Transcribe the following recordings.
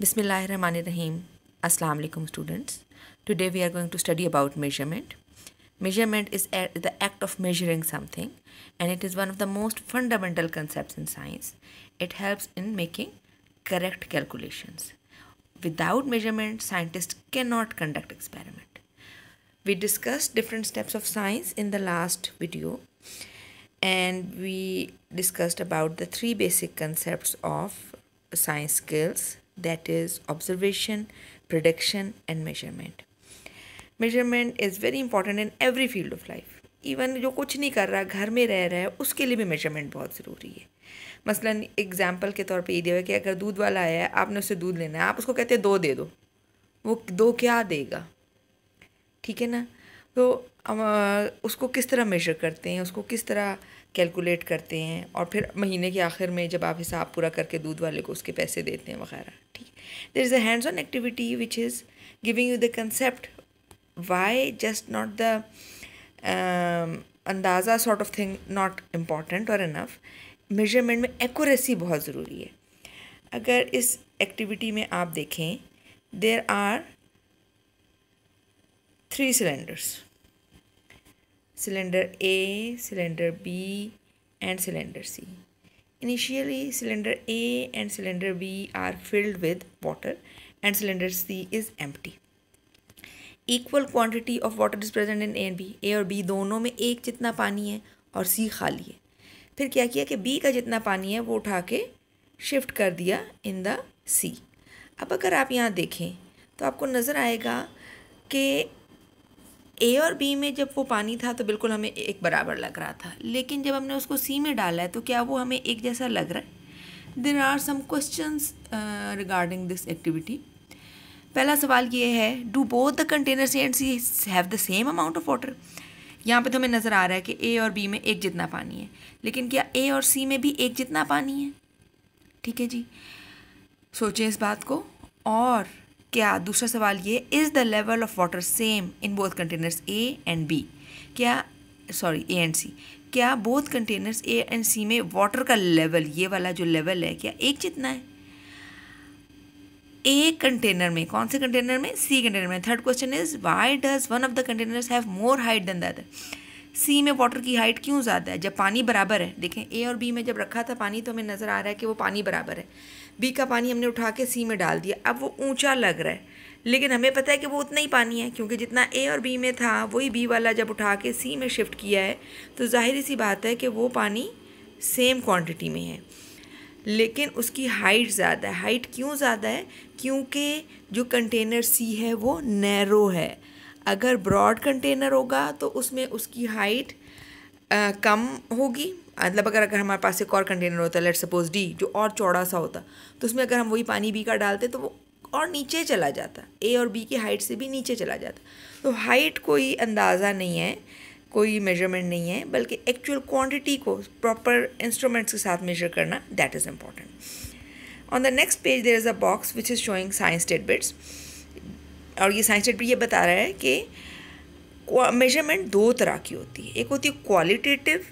Bismillahirrahmanirrahim. Assalamu alaikum students. Today we are going to study about measurement. Measurement is the act of measuring something and it is one of the most fundamental concepts in science. It helps in making correct calculations. Without measurement, scientists cannot conduct experiment. We discussed different steps of science in the last video and we discussed about the three basic concepts of science skills that is observation, prediction, and measurement. Measurement is very important in every field of life even जो कुछ नहीं कर रहा घर में रह रहा है उसके लिए भी मेजरमेंट बहुत ज़रूरी है मसलन एग्जाम्पल के तौर पे ये दिया हुआ कि अगर दूध वाला आया है आपने उससे दूध लेना है आप उसको कहते हैं दो दे दो वो दो क्या देगा ठीक है ना तो उसको किस तरह मेजर करते हैं उसको किस तरह कैलकुलेट करते हैं और फिर महीने के आखिर में जब आप हिसाब पूरा करके दूध वाले को उसके पैसे देते हैं वगैरह ठीक there is a hands on activity which is giving you the concept why just not the अंदाज़ा sort of thing not important और इनफ मेजरमेंट में एकोरेसी बहुत ज़रूरी है अगर इस एक्टिविटी में आप देखें there are three cylinders cylinder A cylinder B and cylinder C. Initially, cylinder A and cylinder B are filled with water and cylinder C is empty. Equal quantity of water is present in A and B. A और B दोनों में एक जितना पानी है और C खाली है फिर क्या किया कि B का जितना पानी है वो उठा के शिफ्ट कर दिया इन द C. अब अगर आप यहाँ देखें तो आपको नज़र आएगा कि ए और बी में जब वो पानी था तो बिल्कुल हमें एक बराबर लग रहा था लेकिन जब हमने उसको सी में डाला है तो क्या वो हमें एक जैसा लग रहा है there are some question regarding this activity पहला सवाल ये है do both the containers and C have the same amount of water यहाँ पे तो हमें नज़र आ रहा है कि ए और बी में एक जितना पानी है लेकिन क्या ए और सी में भी एक जितना पानी है ठीक है जी सोचें इस बात को और क्या दूसरा सवाल ये is the level of water same in both containers A and B क्या सॉरी ए एंड सी क्या both containers A and C में वाटर का लेवल ये वाला जो लेवल है क्या एक जितना है ए कंटेनर में कौन से कंटेनर में सी कंटेनर में third question is why does one of the containers have more height than the other C में वाटर की हाइट क्यों ज़्यादा है जब पानी बराबर है देखें ए और बी में जब रखा था पानी तो हमें नज़र आ रहा है कि वो पानी बराबर है बी का पानी हमने उठा के सी में डाल दिया अब वो ऊंचा लग रहा है लेकिन हमें पता है कि वो उतना ही पानी है क्योंकि जितना ए और बी में था वही बी वाला जब उठा के सी में शिफ्ट किया है तो जाहिर सी बात है कि वो पानी सेम क्वांटिटी में है लेकिन उसकी हाइट ज़्यादा है हाइट क्यों ज़्यादा है क्योंकि जो कंटेनर सी है वो नैरो है अगर ब्रॉड कंटेनर होगा तो उसमें उसकी हाइट कम होगी मतलब अगर अगर हमारे पास एक और कंटेनर होता है लेट सपोज डी जो और चौड़ा सा होता तो उसमें अगर हम वही पानी बी का डालते तो वो और नीचे चला जाता ए और बी की हाइट से भी नीचे चला जाता तो हाइट कोई अंदाज़ा नहीं है कोई मेजरमेंट नहीं है बल्कि एक्चुअल क्वांटिटी को प्रॉपर इंस्ट्रूमेंट्स के साथ मेजर करना that is important on the next page there is a box which is showing science tidbits और ये साइंस टेडबिट ये बता रहा है कि मेजरमेंट दो तरह की होती है एक होती है क्वालिटेटिव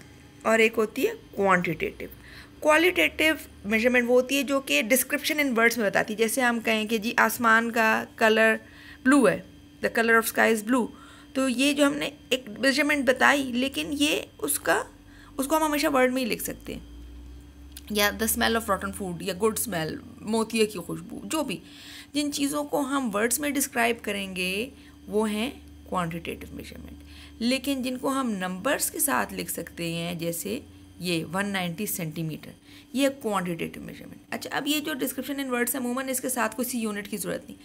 और एक होती है क्वांटिटेटिव क्वालिटेटिव मेजरमेंट वो होती है जो कि डिस्क्रिप्शन इन वर्ड्स में बताती है जैसे हम कहें कि जी आसमान का कलर ब्लू है the colour of sky is blue तो ये जो हमने एक मेजरमेंट बताई लेकिन ये उसका उसको हम हमेशा वर्ड में ही लिख सकते हैं या the smell of rotten food या गुड स्मेल मोतिया की खुशबू जो भी जिन चीज़ों को हम वर्ड्स में डिस्क्राइब करेंगे वो हैं क्वांटिटेटिव मेजरमेंट लेकिन जिनको हम नंबर्स के साथ लिख सकते हैं जैसे ये 190 सेंटीमीटर ये क्वांटिटेटिव मेजरमेंट अच्छा अब ये जो डिस्क्रिप्शन इन वर्ड्स है मूमन इसके साथ किसी यूनिट की ज़रूरत नहीं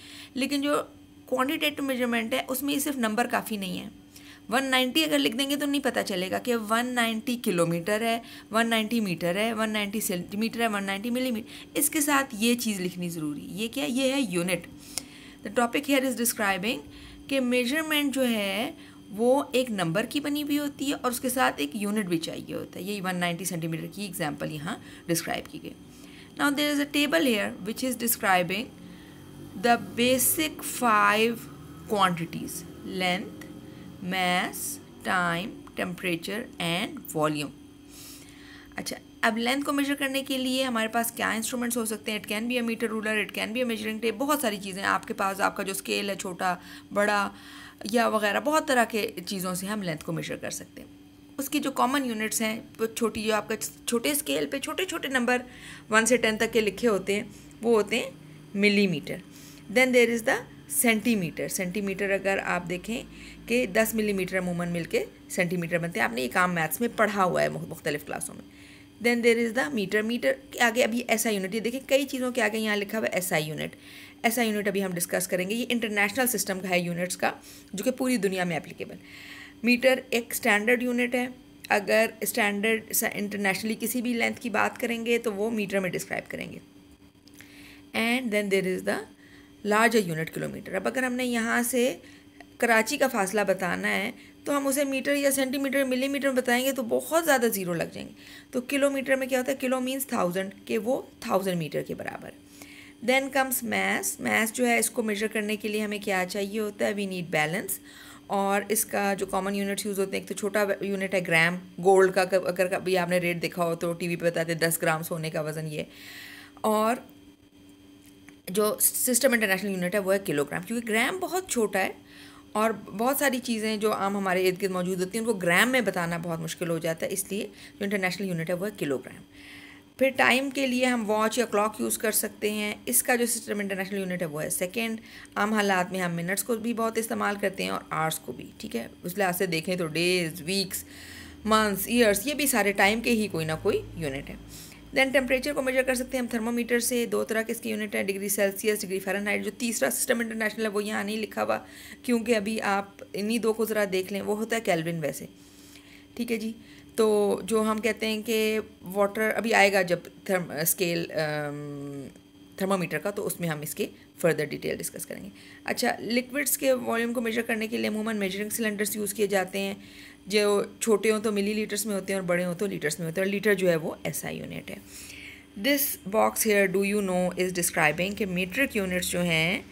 लेकिन जो क्वांटिटेटिव मेजरमेंट है उसमें सिर्फ नंबर काफ़ी नहीं है 190 अगर लिख देंगे तो नहीं पता चलेगा कि 190 किलोमीटर है 190 मीटर है 190 सेंटीमीटर है 190 मिलीमीटर इसके साथ ये चीज़ लिखनी ज़रूरी ये क्या ये है unit the topic here is describing कि मेजरमेंट जो है वो एक नंबर की बनी हुई होती है और उसके साथ एक यूनिट भी चाहिए होता है यही 190 सेंटीमीटर की एग्जांपल यहाँ डिस्क्राइब की गई now there is a table here which is describing the basic five quantities length mass time temperature and volume अच्छा अब लेंथ को मेजर करने के लिए हमारे पास क्या इंस्ट्रूमेंट्स हो सकते हैं it can be a metre ruler it can be a measuring tape बहुत सारी चीज़ें आपके पास आपका जो स्केल है छोटा बड़ा या वगैरह बहुत तरह के चीज़ों से हम लेंथ को मेजर कर सकते हैं उसकी जो कॉमन यूनिट्स हैं वो छोटी जो आपका छोटे स्केल पे छोटे छोटे नंबर वन से टेन तक के लिखे होते हैं वो होते हैं millimetre then there is the centimetre centimetre अगर आप देखें कि दस मिलीमीटर अमूमन के सेंटीमीटर बनते हैं आपने ये काम मैथ्स में पढ़ा हुआ है मुख्तलिफ़ क्लासों में then there is the metre metre के आगे अभी ऐसा यूनिट ये देखिए कई चीज़ों के आगे यहाँ लिखा हुआ है ऐसा यूनिट ऐसा यूनिट अभी हम डिस्कस करेंगे ये इंटरनेशनल सिस्टम का है यूनिट्स का जो कि पूरी दुनिया में एप्लीकेबल मीटर एक स्टैंडर्ड यूनिट है अगर स्टैंडर्ड इंटरनेशनली किसी भी लेंथ की बात करेंगे तो वो मीटर में डिस्क्राइब करेंगे and then there is the larger unit kilometre अब अगर हमने यहाँ से कराची का फासला बताना है तो हम उसे मीटर या सेंटीमीटर मिलीमीटर में बताएंगे तो बहुत ज़्यादा ज़ीरो लग जाएंगे तो किलोमीटर में क्या होता है किलो मीन्स थाउजेंड के वो थाउजेंड मीटर के बराबर देन कम्स मैस मैस जो है इसको मेजर करने के लिए हमें क्या चाहिए होता है वी नीड बैलेंस और इसका जो कॉमन यूनिट्स यूज़ होते हैं एक तो छोटा यूनिट है ग्राम गोल्ड का अगर कभी आपने रेट देखा हो तो टी वी पर बताते दस ग्राम सोने का वज़न ये और जो सिस्टम इंटरनेशनल यूनिट है वो है किलोग्राम क्योंकि ग्राम बहुत छोटा है और बहुत सारी चीज़ें जो आम हमारे इर्द गिर्द मौजूद होती हैं उनको ग्राम में बताना बहुत मुश्किल हो जाता है इसलिए जो इंटरनेशनल यूनिट है वो है किलोग्राम फिर टाइम के लिए हम वॉच या क्लॉक यूज़ कर सकते हैं इसका जो सिस्टम इंटरनेशनल यूनिट है वो है सेकेंड आम हालात में हम मिनट्स को भी बहुत इस्तेमाल करते हैं और आर्स को भी ठीक है उस लिहाज से देखें तो डेज वीक्स मंथ्स ईयर्स ये भी सारे टाइम के ही कोई ना कोई यूनिट है देन टेम्परेचर को मेजर कर सकते हैं हम थर्मोमीटर से दो तरह के इसकी यूनिट है डिग्री सेल्सियस डिग्री फ़ारेनहाइट जो तीसरा सिस्टम इंटरनेशनल है वो यहाँ नहीं लिखा हुआ क्योंकि अभी आप इन्हीं दो को ज़रा देख लें वो होता है कैलविन वैसे ठीक है जी तो जो हम कहते हैं कि वाटर अभी आएगा जब थर्म स्केल थर्मामीटर का तो उसमें हम इसके फर्दर डिटेल डिस्कस करेंगे अच्छा लिक्विड्स के वॉल्यूम को मेजर करने के लिए अमूमन मेजरिंग सिलेंडर्स यूज़ किए जाते हैं जो छोटे हों तो मिली लीटर्स में होते हैं और बड़े हों तो लीटर्स में होते हैं और लीटर जो है वो ऐसा यूनिट है this box here do you know is describing कि मीट्रिक यूनिट्स जो हैं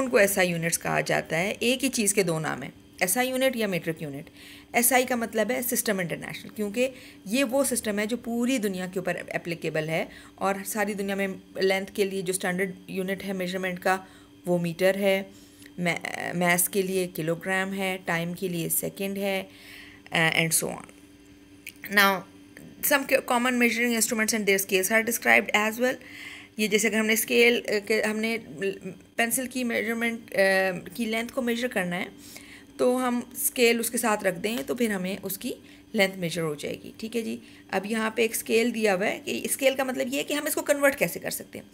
उनको ऐसा यूनिट्स कहा जाता है एक ही चीज़ के दो नाम हैं एस आई यूनिट या मेट्रिक यूनिट एस आई का मतलब है सिस्टम इंटरनेशनल क्योंकि ये वो सिस्टम है जो पूरी दुनिया के ऊपर एप्लीकेबल है और सारी दुनिया में लेंथ के लिए जो स्टैंडर्ड यूनिट है मेजरमेंट का वो मीटर है मैस के लिए किलोग्राम है टाइम के लिए सेकेंड है and so on now some common measuring instruments and their scales are described as well ये जैसे अगर हमने स्केल के हमने पेंसिल की मेजरमेंट uh, की लेंथ को मेजर करना है तो हम स्केल उसके साथ रख दें तो फिर हमें उसकी लेंथ मेजर हो जाएगी ठीक है जी अब यहाँ पे एक स्केल दिया हुआ है कि स्केल का मतलब ये है कि हम इसको कन्वर्ट कैसे कर सकते हैं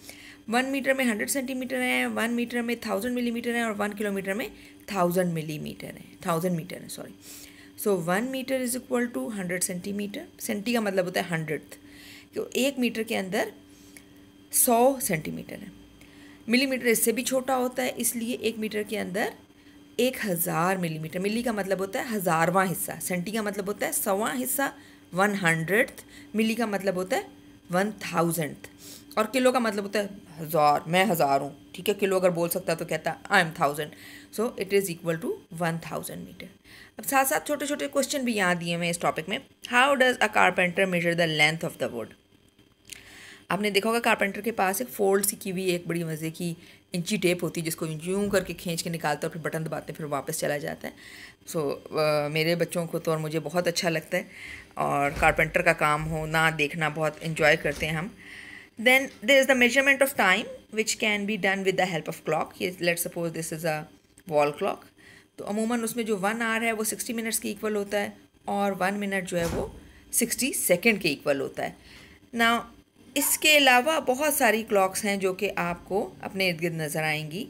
वन मीटर में हंड्रेड सेंटीमीटर है वन मीटर में थाउजेंड मिलीमीटर है और वन किलोमीटर में थाउजेंड मिलीमीटर है थाउजेंड मीटर है sorry so one metre is equal to hundred centimetre centi का मतलब होता है हंड्रेड तो एक मीटर के अंदर सौ सेंटीमीटर है मिलीमीटर इससे भी छोटा होता है इसलिए एक मीटर के अंदर एक हज़ार मिलीमीटर मिली का मतलब होता है हज़ारवा हिस्सा सेंटी का मतलब होता है सवा हिस्सा वन हंड्रेड मिली का मतलब होता है वन थाउजेंड और किलो का मतलब होता है हज़ार मैं हज़ार हूँ ठीक है किलो अगर बोल सकता तो कहता I am thousand so it is equal to one thousand metre अब साथ साथ छोटे छोटे क्वेश्चन भी यहाँ दिए हैं इस टॉपिक में how does a carpenter measure the length of the wood आपने देखा होगा कारपेंटर के पास एक फोल्ड सी की हुई एक बड़ी मज़े की इंची टेप होती है जिसको यूं करके खींच के निकालते हैं और फिर बटन दबाते हैं फिर वापस चला जाता है सो so, uh, मेरे बच्चों को तो और मुझे बहुत अच्छा लगता है और कारपेंटर का काम हो ना देखना बहुत इन्जॉय करते हैं हम then there is the measurement of time which can be done with the help of clock ये let suppose this is a wall clock तो अमूमन उसमें जो वन आवर है वो सिक्सटी मिनट्स के इक्वल होता है और वन मिनट जो है वो सिक्सटी सेकेंड के इक्वल होता है ना इसके अलावा बहुत सारी क्लॉक्स हैं जो कि आपको अपने इर्द गिर्द नज़र आएंगी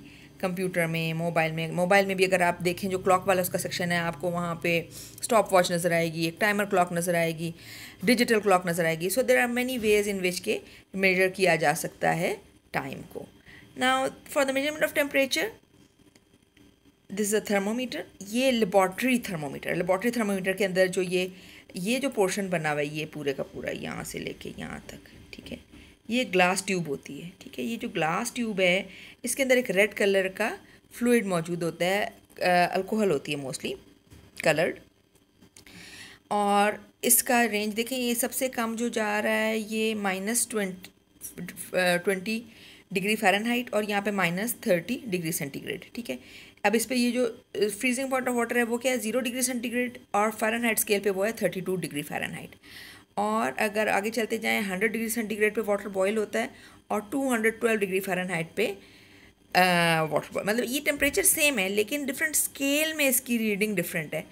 कंप्यूटर में मोबाइल में मोबाइल में भी अगर आप देखें जो क्लॉक वाला उसका सेक्शन है आपको वहाँ पे स्टॉप वॉच नज़र आएगी एक टाइमर क्लॉक नज़र आएगी डिजिटल क्लॉक नज़र आएगी so there are many ways in which के मेजर किया जा सकता है टाइम को now for the measurement of temperature this a thermometer ये लेबॉर्ट्री थर्मोमीटर लेबॉर्ट्री थर्मोमीटर के अंदर जो ये ये जो पोर्शन बना हुआ है ये पूरे का पूरा यहाँ से लेके यहाँ तक ठीक है ये ग्लास ट्यूब होती है ठीक है ये जो ग्लास ट्यूब है इसके अंदर एक रेड कलर का फ्लूड मौजूद होता है अल्कोहल होती है मोस्टली कलर्ड और इसका रेंज देखें ये सबसे कम जो जा रहा है ये minus twenty twenty degree Fahrenheit और यहाँ पे माइनस थर्टी डिग्री सेंटीग्रेड ठीक है अब इस पर ये जो फ्रीजिंग पॉइंट ऑफ वाटर है वो क्या है ज़ीरो डिग्री सेंटीग्रेड और फ़ारेनहाइट स्केल पे वो है थर्टी टू डिग्री फ़ारेनहाइट और अगर आगे चलते जाएँ हंड्रेड डिग्री सेंटीग्रेड पर वाटर बॉयल होता है और two hundred twelve degree height पर वाटर बॉयल मतलब ये टेम्परेचर सेम है लेकिन डिफरेंट स्केल में इसकी रीडिंग डिफरेंट है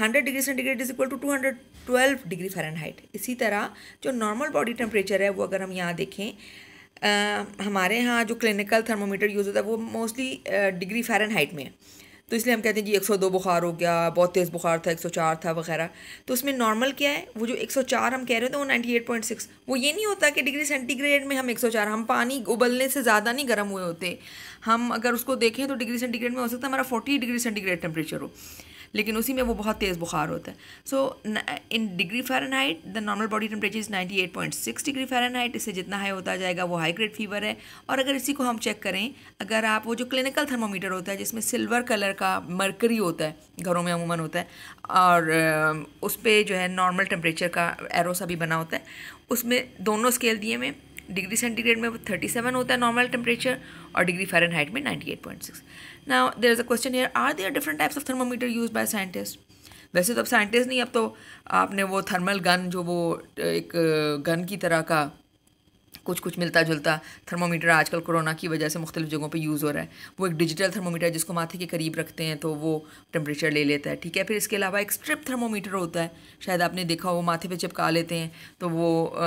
hundred degree centigrade is equal to two hundred twelve degree height इसी तरह जो नॉर्मल बॉडी टेम्परेचर है वो अगर हम यहाँ देखें आ, हमारे यहाँ जो क्लिनिकल थर्मोमीटर यूज़ होता है वो मोस्टली डिग्री हाइट में है तो इसलिए हम कहते हैं जी 102 बुखार हो गया बहुत तेज़ बुखार था 104 था वगैरह तो उसमें नॉर्मल क्या है वो जो 104 हम कह रहे थे वो 98.6 वो ये नहीं होता कि डिग्री सेंटीग्रेड में हम 104 हम पानी उबलने से ज़्यादा नहीं गर्म हुए होते हम अगर उसको देखें तो डिग्री सेंटीग्रेड में हो सकता है हमारा फोर्टी डिग्री सेंटीग्रेड टेम्परेचर हो लेकिन उसी में वो बहुत तेज़ बुखार होता है so in degree Fahrenheit the normal body temperature is 98.6 degree Fahrenheit इससे जितना हाई होता जाएगा वो हाई ग्रेड फीवर है और अगर इसी को हम चेक करें अगर आप वो जो क्लिनिकल थर्मोमीटर होता है जिसमें सिल्वर कलर का मरकरी होता है घरों में अमूमन होता है और उस पर जो है नॉर्मल टेम्परेचर का एरोसा भी बना होता है उसमें दोनों स्केल दिए में डिग्री सेंटीग्रेड में वो थर्टी सेवन होता है नॉर्मल टेम्परेचर और डिग्री फ़ारेनहाइट में ninety eight point six now there is a question here are there different types of thermometer use by scientist वैसे तो अब साइंटिस्ट नहीं अब तो आपने वो थर्मल गन जो वो एक गन की तरह का कुछ कुछ मिलता जुलता थर्मोमीटर आजकल कोरोना की वजह से मुख्तलिफ जगहों पे यूज़ हो रहा है वो एक डिजिटल थर्मोमीटर है जिसको माथे के करीब रखते हैं तो वो टेम्परेचर ले लेता है ठीक है फिर इसके अलावा एक स्ट्रिप थर्मोमीटर होता है शायद आपने देखा हो वो माथे पे चिपका लेते हैं तो वो आ,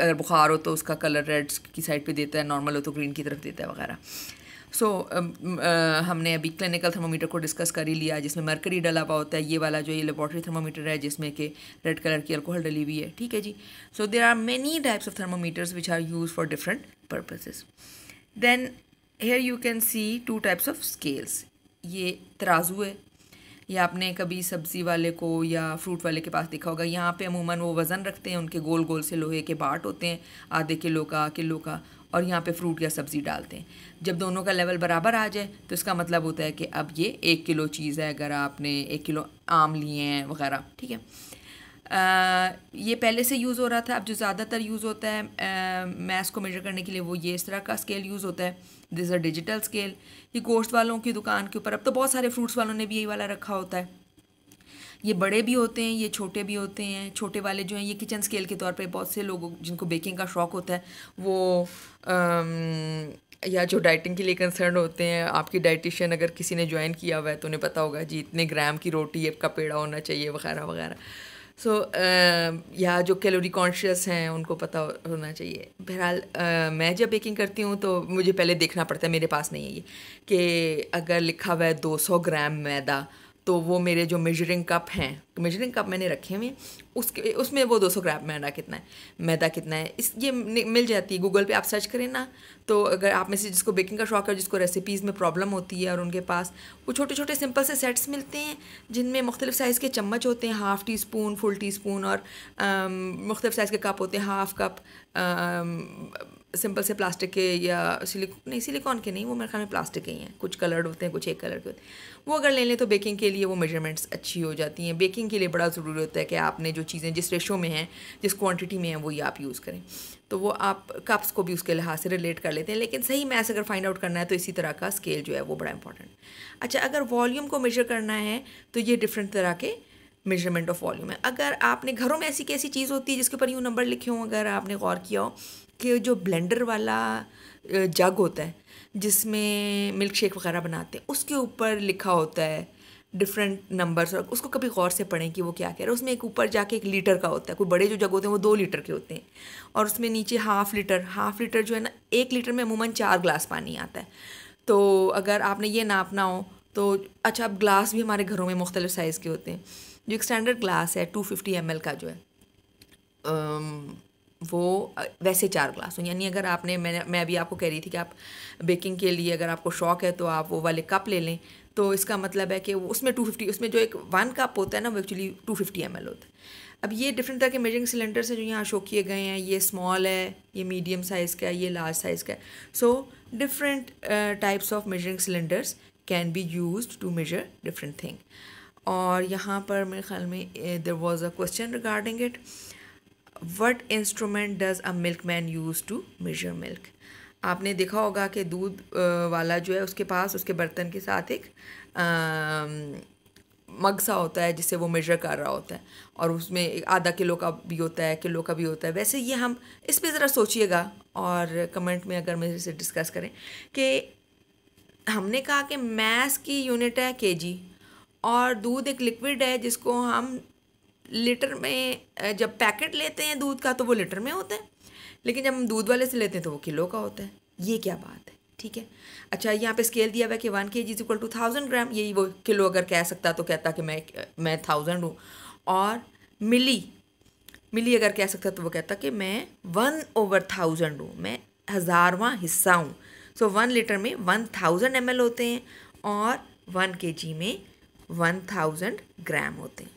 अगर बुखार हो तो उसका कलर रेड की साइड पर देता है नॉर्मल हो तो ग्रीन की तरफ देता है वगैरह सो so, um, uh, हमने अभी क्लिनिकल थर्मोमीटर को डिस्कस कर ही लिया जिसमें मरकरी डला हुआ होता है ये वाला जो ये लेबॉर्ट्री थर्मोमीटर है जिसमें कि रेड कलर की अल्कोहल डली हुई है ठीक है जी so there are many types of thermometers which are use for different purposes then here you can see two types of scales ये तराजू है या आपने कभी सब्ज़ी वाले को या फ्रूट वाले के पास देखा होगा यहाँ पे अमूमन वो वज़न रखते हैं उनके गोल गोल से लोहे के बाट होते हैं आधे किलो का किलो का और यहाँ पे फ्रूट या सब्ज़ी डालते हैं जब दोनों का लेवल बराबर आ जाए तो इसका मतलब होता है कि अब ये एक किलो चीज़ है अगर आपने एक किलो आम लिए हैं वगैरह ठीक है आ, ये पहले से यूज़ हो रहा था अब जो ज़्यादातर यूज़ होता है मैथ को मेजर करने के लिए वो ये इस तरह का स्केल यूज़ होता है दिस अ डिजिटल स्केल ये गोश्त वालों की दुकान के ऊपर अब तो बहुत सारे फ्रूट्स वालों ने भी यही वाला रखा होता है ये बड़े भी होते हैं ये छोटे भी होते हैं छोटे वाले जो हैं ये किचन स्केल के तौर पे बहुत से लोगों जिनको बेकिंग का शौक़ होता है वो आम, या जो डाइटिंग के लिए कंसर्न होते हैं आपकी डाइटिशियन अगर किसी ने ज्वाइन किया हुआ है तो उन्हें पता होगा जी इतने ग्राम की रोटी का पेड़ा होना चाहिए वगैरह वगैरह सो so, या जो कैलोरी कॉन्शियस हैं उनको पता होना चाहिए बहरहाल मैं जब बेकिंग करती हूँ तो मुझे पहले देखना पड़ता है मेरे पास नहीं है ये कि अगर लिखा हुआ है 200 ग्राम मैदा तो वो मेरे जो मेजरिंग कप हैं मेजरिंग कप मैंने रखे हुए उसके उसमें वो 200 ग्राम मैदा कितना है मैदा कितना है इस ये मिल जाती है गूगल पे आप सर्च करें ना तो अगर आप में से जिसको बेकिंग का शौक है जिसको रेसिपीज़ में प्रॉब्लम होती है और उनके पास वो छोटे छोटे सिंपल से सेट्स मिलते हैं जिनमें मुख्तलिफ साइज़ के चम्मच होते हैं half teaspoon full teaspoon और मुख्तलिफ साइज़ के कप होते हैं हाफ़ कप सिंपल से प्लास्टिक के या सिलिक नहीं सिलिकॉन के नहीं वो मेरे ख्याल में प्लास्टिक के ही हैं कुछ कलर्ड होते हैं कुछ एक कलर के होते हैं वो अगर ले लें तो बेकिंग के लिए वो मेजरमेंट्स अच्छी हो जाती हैं बेकिंग कुकिंग के लिए बड़ा ज़रूरी होता है कि आपने जो चीज़ें जिस रेशो में हैं जिस क्वांटिटी में हैं वही आप यूज़ करें तो वो आप कप्स को भी उसके लिहाज से रिलेट कर लेते हैं लेकिन सही मैथ अगर फाइंड आउट करना है तो इसी तरह का स्केल जो है वो बड़ा इंपॉर्टेंट अच्छा अगर वॉल्यूम को मेजर करना है तो ये डिफरेंट तरह के मेजरमेंट ऑफ वॉल्यूम है अगर आपने घरों में ऐसी कैसी चीज़ होती है जिसके ऊपर यूँ नंबर लिखे हों अगर आपने गौर किया हो कि जो ब्लेंडर वाला जग होता है जिसमें मिल्क शेक वगैरह बनाते हैं उसके ऊपर लिखा होता है डिफरेंट नंबर्स और उसको कभी गौर से पढ़ें कि वो क्या कह रहे हैं उसमें एक ऊपर जाके एक लीटर का होता है कोई बड़े जो जग होते हैं वो दो लीटर के होते हैं और उसमें नीचे हाफ़ लीटर हाफ़ लीटर जो है ना एक लीटर में अमूमन चार ग्लास पानी आता है तो अगर आपने ये नापना हो तो अच्छा अब ग्लास भी हमारे घरों में मुख्तलिफ साइज़ के होते हैं जो एक स्टैंडर्ड ग्लास है टू फिफ्टी एम एल का जो है um, वो वैसे चार ग्लास हों यानी अगर आपने मैंने मैं अभी आपको कह रही थी कि आप बेकिंग के लिए अगर आपको शौक़ है तो आप वो वाले कप ले लें तो इसका मतलब है कि उसमें टू फिफ्टी उसमें जो एक वन कप होता है ना वो actually two fifty M L होता है अब ये डिफरेंट तरह के मेजरिंग सिलेंडर्स हैं जो यहाँ शो किए गए हैं ये स्मॉल है ये मीडियम साइज़ का है ये लार्ज साइज़ का है so different types of measuring cylinders can be use to measure different thing और यहाँ पर मेरे ख्याल में there was a question regarding it what instrument does a milkman use to measure milk आपने देखा होगा कि दूध वाला जो है उसके पास उसके बर्तन के साथ एक मग सा होता है जिससे वो मेजर कर रहा होता है और उसमें आधा किलो का भी होता है किलो का भी होता है वैसे ये हम इस पर ज़रा सोचिएगा और कमेंट में अगर मेरे से डिस्कस करें कि हमने कहा कि मैस की यूनिट है के और दूध एक लिक्विड है जिसको हम लीटर में जब पैकेट लेते हैं दूध का तो वो लीटर में होता है लेकिन जब हम दूध वाले से लेते हैं तो वो किलो का होता है ये क्या बात है ठीक है अच्छा यहाँ पे स्केल दिया हुआ है कि one K G equal to thousand gram यही वो किलो अगर कह सकता तो कहता कि मैं मैं थाउजेंड हूँ और मिली मिली अगर कह सकता तो वो कहता कि मैं वन ओवर थाउजेंड हूँ मैं हज़ारवा हिस्सा हूँ सो वन लीटर में वन थाउजेंड एम होते हैं और वन के जी में वन थाउजेंड ग्राम होते हैं